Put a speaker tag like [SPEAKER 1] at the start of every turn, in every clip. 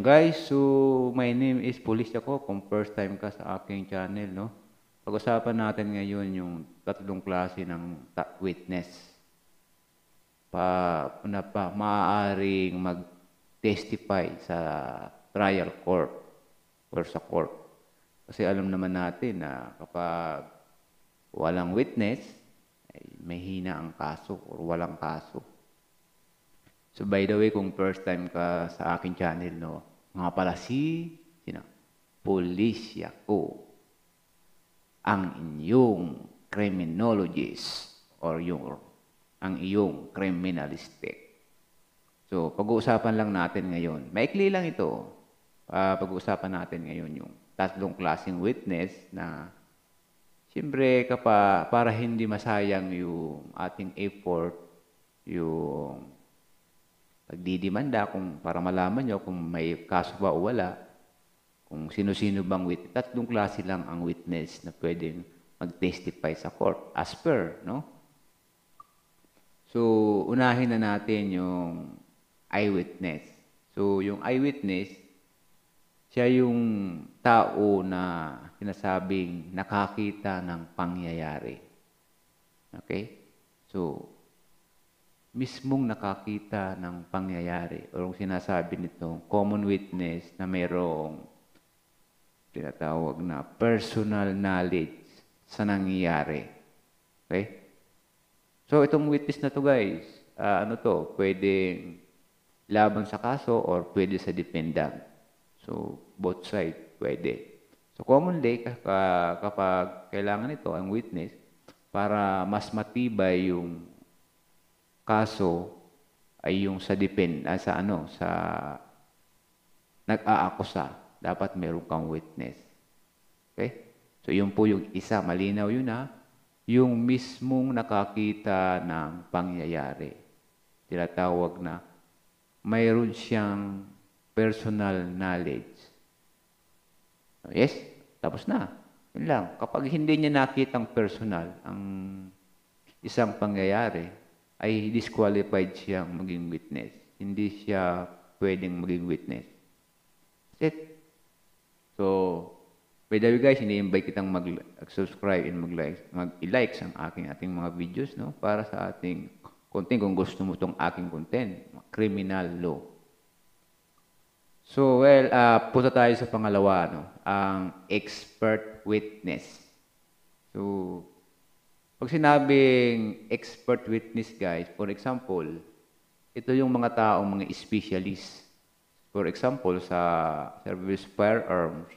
[SPEAKER 1] Ayan guys, so my name is Police ako kung first time ka sa aking channel, no? Pag-usapan natin ngayon yung tatlong klase ng ta witness. Pa, na pa, maaaring mag-testify sa trial court or sa court. Kasi alam naman natin na kapag walang witness, ay mahina ang kaso or walang kaso. So by the way, kung first time ka sa akin channel, no, mga pala si, sino? Polisya ko. Ang inyong criminologist or yung ang iyong criminalistic. So, pag-uusapan lang natin ngayon. Maikli lang ito. Uh, pag-uusapan natin ngayon yung tatlong klaseng witness na siyempre kapa, para hindi masayang yung ating effort, yung pagdidimanda kung para malaman nyo kung may kaso ba o wala, kung sino-sino bang witness. Tatlong klase lang ang witness na pwedeng mag-testify sa court as per, no? So, unahin na natin yung eyewitness. So, yung eyewitness, siya yung tao na sinasabing nakakita ng pangyayari. Okay? So, mismong nakakita ng pangyayari o yung sinasabi nitong common witness na mayroong tinatawag na personal knowledge sa nangyayari. Okay? So itong witness na to guys, uh, ano to, pwede laban sa kaso or pwede sa dependent. So both side pwede. So commonly kapag kailangan ito ang witness para mas matibay yung kaso ay yung sa depend ah, sa ano sa nag-aakusa. Dapat meron kang witness. Okay? So yun po yung isa malinaw yun ha. Ah. Yung mismong nakakita ng pangyayari. Tinatawag na mayroon siyang personal knowledge. Oh, yes? Tapos na. Yun lang. Kapag hindi niya nakitang personal ang isang pangyayari, ay disqualified siyang maging witness. Hindi siya pwedeng maging witness. That's it. So, by the way guys, ini kitang mag-subscribe and mag-like, mag-like sa aking ating mga videos no para sa ating content kung gusto mo tong aking content, criminal law. So, well, uh, punta tayo sa pangalawa, no? Ang expert witness. So, pag sinabing expert witness guys, for example, ito yung mga taong mga specialist. For example, sa service firearms,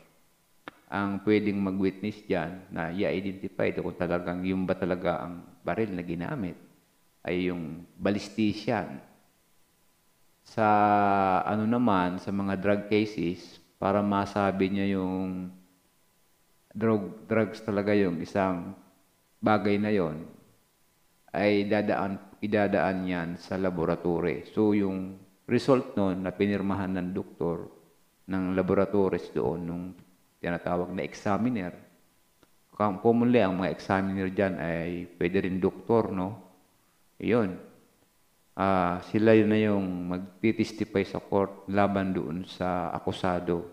[SPEAKER 1] ang pwedeng mag-witness dyan na i-identify kung talagang yung ba talaga ang baril na ginamit ay yung ballistician. Sa ano naman, sa mga drug cases, para masabi niya yung drug, drugs talaga yung isang bagay na yon ay dadaan, idadaan yan sa laboratory. So yung result noon na pinirmahan ng doktor ng laboratories doon nung tinatawag na examiner. Commonly, ang mga examiner dyan ay pwede rin doktor, no? Iyon. Uh, ah, sila yun na yung magtitestify sa court laban doon sa akusado.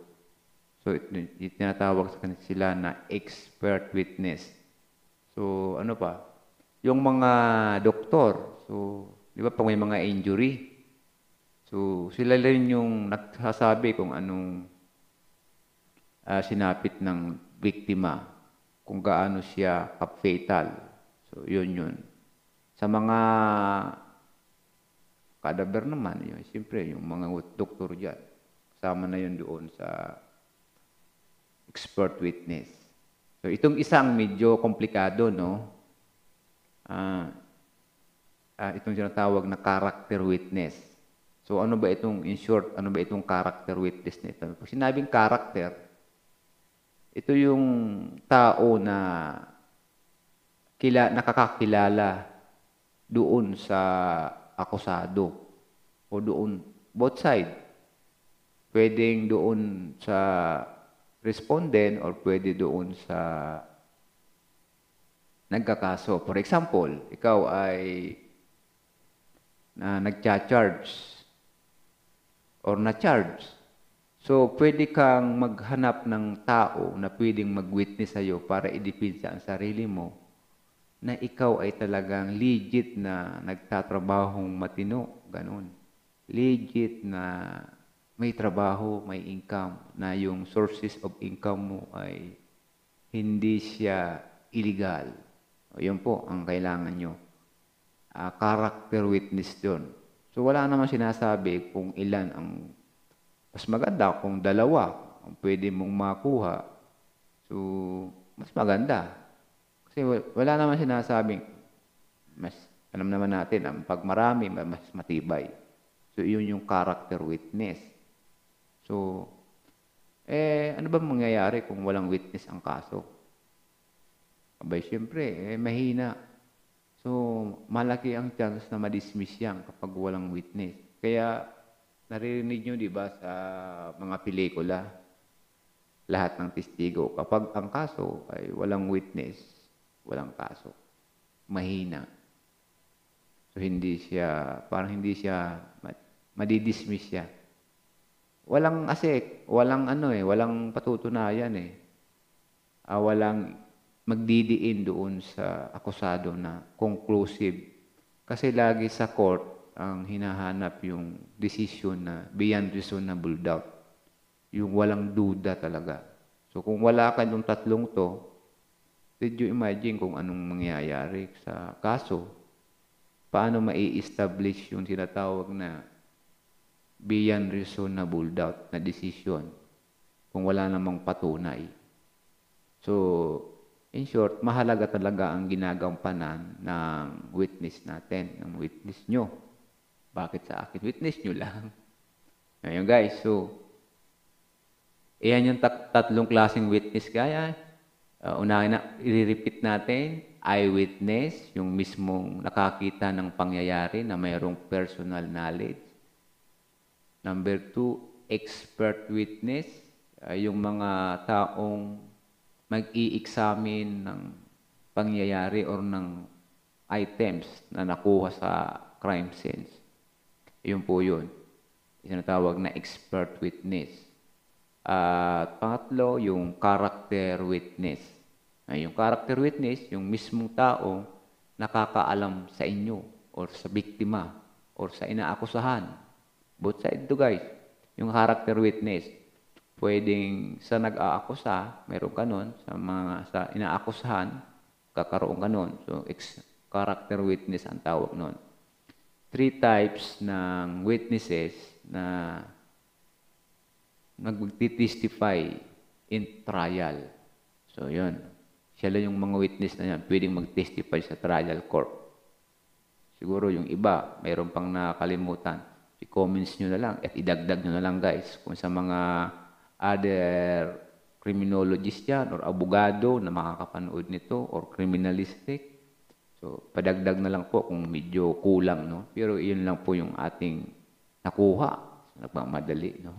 [SPEAKER 1] So, it, it, tinatawag sila na expert witness So, ano pa? Yung mga doktor, so, di ba, pag may mga injury, so, sila rin yung nagsasabi kung anong uh, sinapit ng biktima, kung gaano siya ka-fatal. So, yun yun. Sa mga kadaber naman, yun, siyempre, yung mga doktor dyan, sama na yun doon sa expert witness. So itong isang medyo komplikado, no? Uh, uh, itong sinatawag na character witness. So ano ba itong, in short, ano ba itong character witness nito? Pag sinabing character, ito yung tao na kila, nakakakilala doon sa akusado o doon both side. Pwedeng doon sa respondent or pwede doon sa nagkakaso. For example, ikaw ay na nagcha-charge or na-charge. So, pwede kang maghanap ng tao na pwedeng mag-witness sa'yo para idepensa ang sarili mo na ikaw ay talagang legit na nagtatrabahong matino. Ganun. Legit na may trabaho, may income, na yung sources of income mo ay hindi siya illegal. O, yun po ang kailangan nyo. Uh, character witness doon. So wala namang sinasabi kung ilan ang mas maganda kung dalawa ang pwede mong makuha. So mas maganda. Kasi wala namang sinasabing mas alam naman natin ang pagmarami mas matibay. So yun yung character witness. So, eh, ano ba mangyayari kung walang witness ang kaso? Abay, siyempre, eh, mahina. So, malaki ang chance na madismiss yan kapag walang witness. Kaya, naririnig nyo, di ba, sa mga pelikula, lahat ng testigo. Kapag ang kaso ay walang witness, walang kaso. Mahina. So, hindi siya, parang hindi siya, madidismiss siya walang asik, walang ano eh, walang patutunayan eh. Ah, walang magdidiin doon sa akusado na conclusive. Kasi lagi sa court ang hinahanap yung decision na beyond reasonable doubt. Yung walang duda talaga. So kung wala ka yung tatlong to, did you imagine kung anong mangyayari sa kaso? Paano mai-establish yung tinatawag na beyond reasonable doubt na decision kung wala namang patunay. So, in short, mahalaga talaga ang ginagampanan ng witness natin, ng witness nyo. Bakit sa akin? Witness nyo lang. Ngayon guys, so, iyan yung tat- tatlong klaseng witness kaya. Uh, ah, unahin na, i-repeat natin, eyewitness, yung mismong nakakita ng pangyayari na mayroong personal knowledge Number two, expert witness, uh, yung mga taong mag examine ng pangyayari or ng items na nakuha sa crime scene. Yun po yun. Sinatawag na expert witness. At uh, pangatlo, yung character witness. Uh, yung character witness, yung mismong tao nakakaalam sa inyo or sa biktima or sa inaakusahan Both sides to guys. Yung character witness, pwedeng sa nag-aakusa, meron ka nun, sa mga sa inaakusahan, kakaroon ka nun. So, ex character witness ang tawag nun. Three types ng witnesses na nagtitestify in trial. So, yun. Sila yung mga witness na yan, pwedeng mag-testify sa trial court. Siguro yung iba, mayroon pang nakalimutan i-comments nyo na lang at idagdag nyo na lang guys kung sa mga other criminologist yan or abogado na makakapanood nito or criminalistic. So, padagdag na lang po kung medyo kulang, no? Pero iyon lang po yung ating nakuha. nagmamadali, no?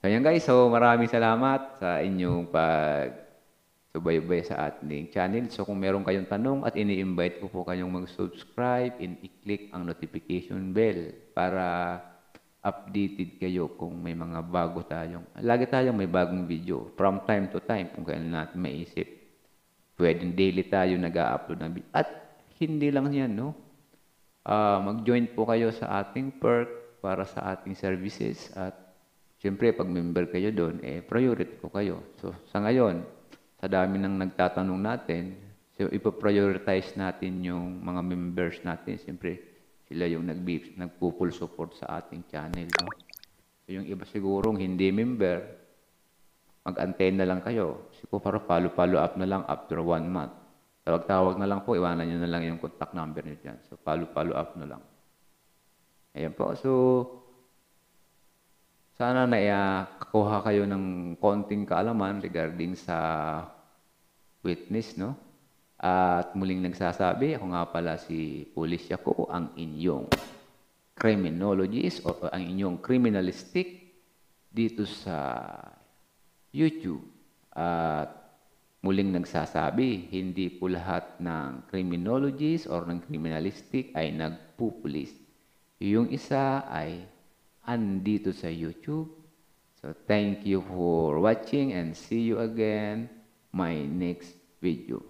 [SPEAKER 1] So, yan guys. So, maraming salamat sa inyong pag subaybay sa ating channel. So kung meron kayong tanong at ini-invite ko po kayong mag-subscribe and i-click ang notification bell para updated kayo kung may mga bago tayong, lagi tayong may bagong video from time to time kung kailan natin maisip. Pwede daily tayo nag-upload ng video. At hindi lang yan, no? Uh, mag-join po kayo sa ating perk para sa ating services at Siyempre, pag member kayo doon, eh, priority ko kayo. So, sa ngayon, sa dami ng nagtatanong natin, so ipoprioritize natin yung mga members natin. Siyempre, sila yung nag nagpo-full support sa ating channel. No? So yung iba siguro hindi member, mag-antenna lang kayo. Siguro para follow-follow up na lang after one month. Tawag-tawag na lang po, iwanan nyo na lang yung contact number nyo dyan. So follow-follow up na lang. Ayan po. So, sana na uh, kayo ng konting kaalaman regarding sa witness, no? At muling nagsasabi, ako nga pala si Police Yaco, ang inyong criminologist o ang inyong criminalistic dito sa YouTube. At muling nagsasabi, hindi po lahat ng criminologist or ng criminalistic ay nagpupulis. Yung isa ay andito sa YouTube. So thank you for watching and see you again my next video